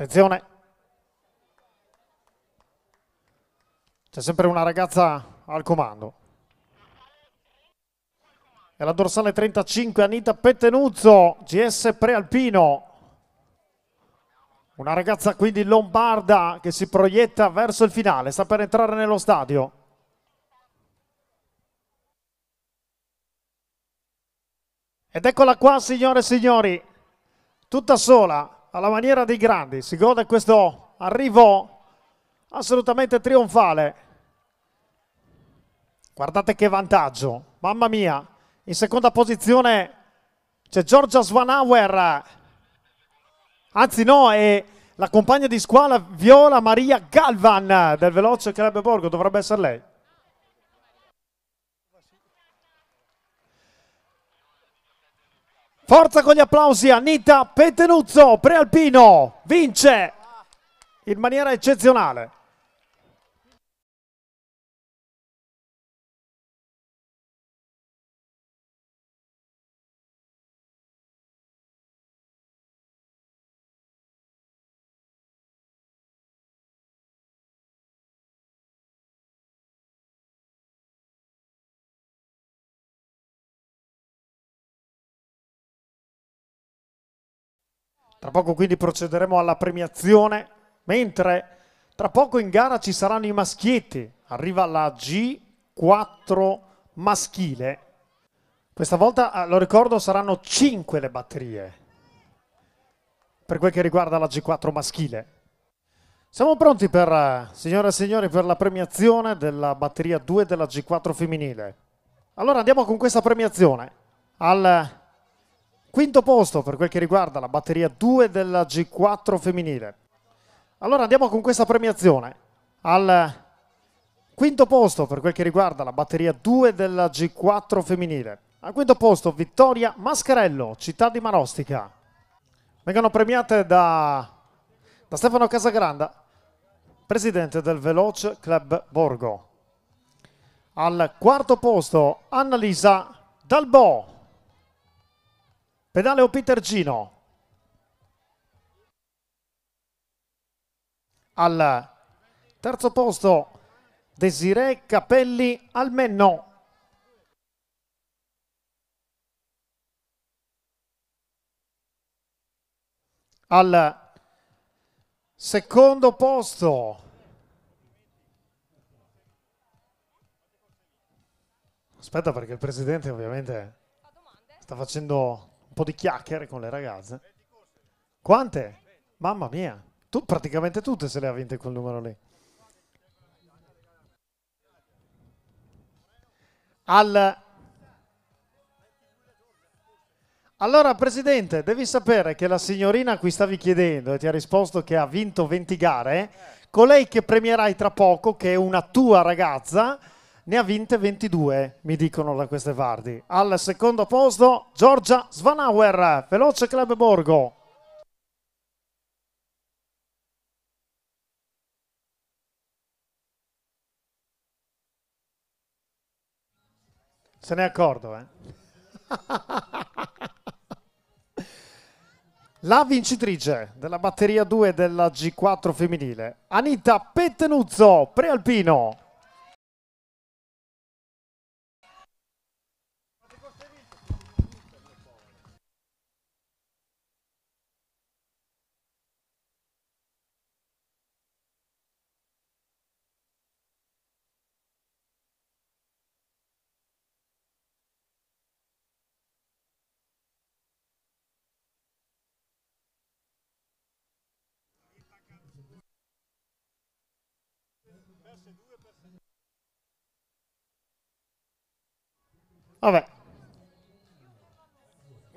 Attenzione. C'è sempre una ragazza al comando. E la dorsale 35, Anita Pettenuzzo, GS Prealpino. Una ragazza quindi lombarda che si proietta verso il finale, sta per entrare nello stadio. Ed eccola qua, signore e signori, tutta sola, alla maniera dei grandi, si gode questo arrivo assolutamente trionfale. Guardate che vantaggio, mamma mia. In seconda posizione c'è Giorgia Svanauer, anzi no, è la compagna di squadra Viola Maria Galvan del veloce Club Borgo, dovrebbe essere lei. Forza con gli applausi Anita Pettenuzzo, prealpino, vince in maniera eccezionale. Tra poco quindi procederemo alla premiazione, mentre tra poco in gara ci saranno i maschietti. Arriva la G4 maschile. Questa volta, eh, lo ricordo, saranno 5 le batterie per quel che riguarda la G4 maschile. Siamo pronti per, eh, signore e signori, per la premiazione della batteria 2 della G4 femminile. Allora andiamo con questa premiazione al Quinto posto per quel che riguarda la batteria 2 della G4 femminile. Allora andiamo con questa premiazione. Al quinto posto per quel che riguarda la batteria 2 della G4 femminile. Al quinto posto Vittoria Mascarello, città di Marostica. Vengono premiate da, da Stefano Casagranda, presidente del Veloce Club Borgo. Al quarto posto Annalisa Dalbo. Pedale o Peter Gino? Al terzo posto Desiree Capelli Almenno. Al secondo posto Aspetta perché il presidente ovviamente sta facendo un po' di chiacchiere con le ragazze. Quante? Mamma mia, tu, praticamente tutte se le ha vinte quel numero lì. Al... Allora, Presidente, devi sapere che la signorina a cui stavi chiedendo e ti ha risposto che ha vinto 20 gare, colei che premierai tra poco, che è una tua ragazza, ne ha vinte 22, mi dicono da queste parti. Al secondo posto Giorgia Svanauer, veloce Club Borgo. Se ne è accorto, eh? La vincitrice della batteria 2 della G4 femminile, Anita Pettenuzzo, prealpino. Vabbè.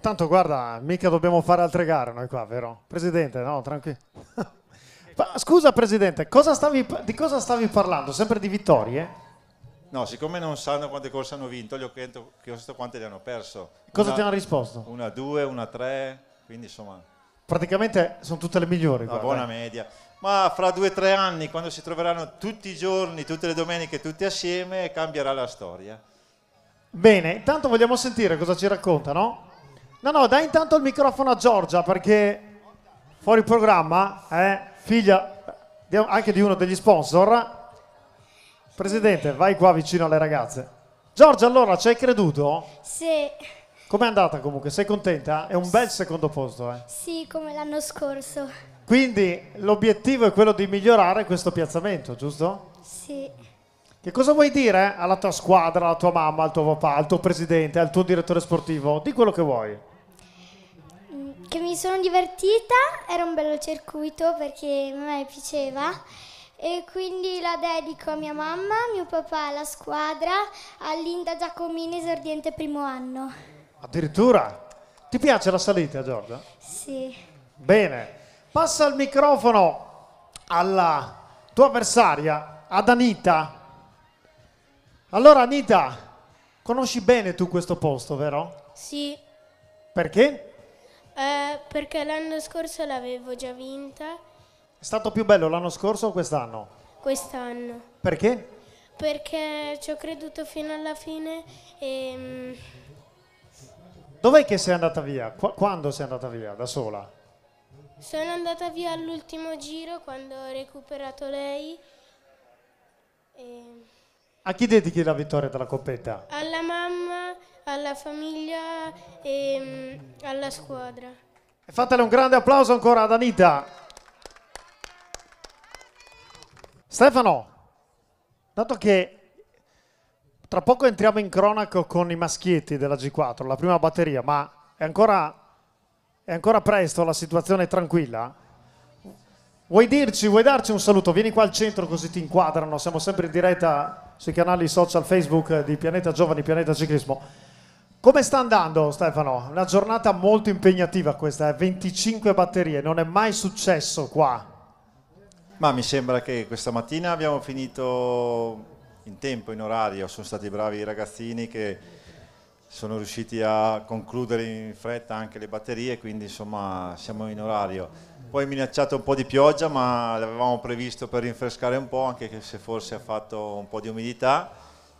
Tanto guarda, mica dobbiamo fare altre gare noi qua, vero? Presidente, no, tranquillo. Scusa Presidente, cosa stavi, di cosa stavi parlando? Sempre di vittorie? No, siccome non sanno quante corse hanno vinto, gli ho chiesto, quante le hanno perso. Cosa una, ti hanno risposto? Una due, una tre, quindi insomma praticamente sono tutte le migliori. Una guarda. buona media. Ma fra due o tre anni, quando si troveranno tutti i giorni, tutte le domeniche, tutti assieme, cambierà la storia. Bene, intanto vogliamo sentire cosa ci raccontano. No, no, dai intanto il microfono a Giorgia perché fuori programma, eh, figlia eh, anche di uno degli sponsor. Presidente, vai qua vicino alle ragazze. Giorgia, allora ci hai creduto? Sì. Com'è andata comunque? Sei contenta? È un bel secondo posto, eh? Sì, come l'anno scorso. Quindi l'obiettivo è quello di migliorare questo piazzamento, giusto? Sì. Che cosa vuoi dire alla tua squadra, alla tua mamma, al tuo papà, al tuo presidente, al tuo direttore sportivo? Di quello che vuoi. Mm, che mi sono divertita, era un bello circuito perché a me piaceva e quindi la dedico a mia mamma, mio papà, alla squadra, a Linda Giacomini, esordiente primo anno. Addirittura? Ti piace la salita, Giorgia? Sì. Bene. Passa il microfono alla tua avversaria, ad Anita. Allora, Anita, conosci bene tu questo posto, vero? Sì. Perché? Eh, perché l'anno scorso l'avevo già vinta. È stato più bello l'anno scorso o quest'anno? Quest'anno. Perché? Perché ci ho creduto fino alla fine e... Mm, Dov'è che sei andata via? Qu- quando sei andata via da sola? Sono andata via all'ultimo giro quando ho recuperato lei. E... A chi dedichi la vittoria della coppetta? Alla mamma, alla famiglia e mm, alla squadra. E fatele un grande applauso ancora ad Anita. Stefano, dato che tra poco entriamo in cronaco con i maschietti della G4, la prima batteria, ma è ancora, è ancora presto, la situazione è tranquilla? Vuoi dirci, vuoi darci un saluto? Vieni qua al centro così ti inquadrano, siamo sempre in diretta sui canali social Facebook di Pianeta Giovani, Pianeta Ciclismo. Come sta andando Stefano? Una giornata molto impegnativa questa, eh? 25 batterie, non è mai successo qua. Ma mi sembra che questa mattina abbiamo finito in tempo, in orario, sono stati bravi i ragazzini che sono riusciti a concludere in fretta anche le batterie, quindi insomma siamo in orario. Poi minacciato un po' di pioggia, ma l'avevamo previsto per rinfrescare un po', anche se forse ha fatto un po' di umidità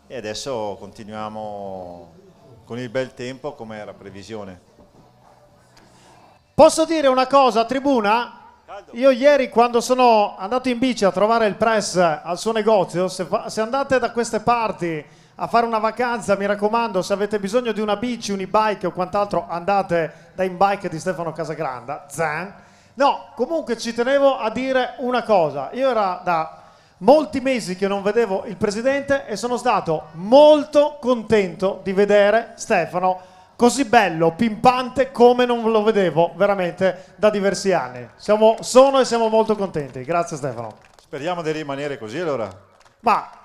e adesso continuiamo con il bel tempo come era previsione. Posso dire una cosa, tribuna? Io ieri quando sono andato in bici a trovare il press al suo negozio, se, se andate da queste parti a fare una vacanza, mi raccomando, se avete bisogno di una bici, un e-bike o quant'altro, andate da InBike di Stefano Casagranda. Zan. No, comunque ci tenevo a dire una cosa. Io era da molti mesi che non vedevo il presidente e sono stato molto contento di vedere Stefano Casagranda così bello, pimpante come non lo vedevo veramente da diversi anni. Siamo, sono e siamo molto contenti. Grazie Stefano. Speriamo di rimanere così allora. Ma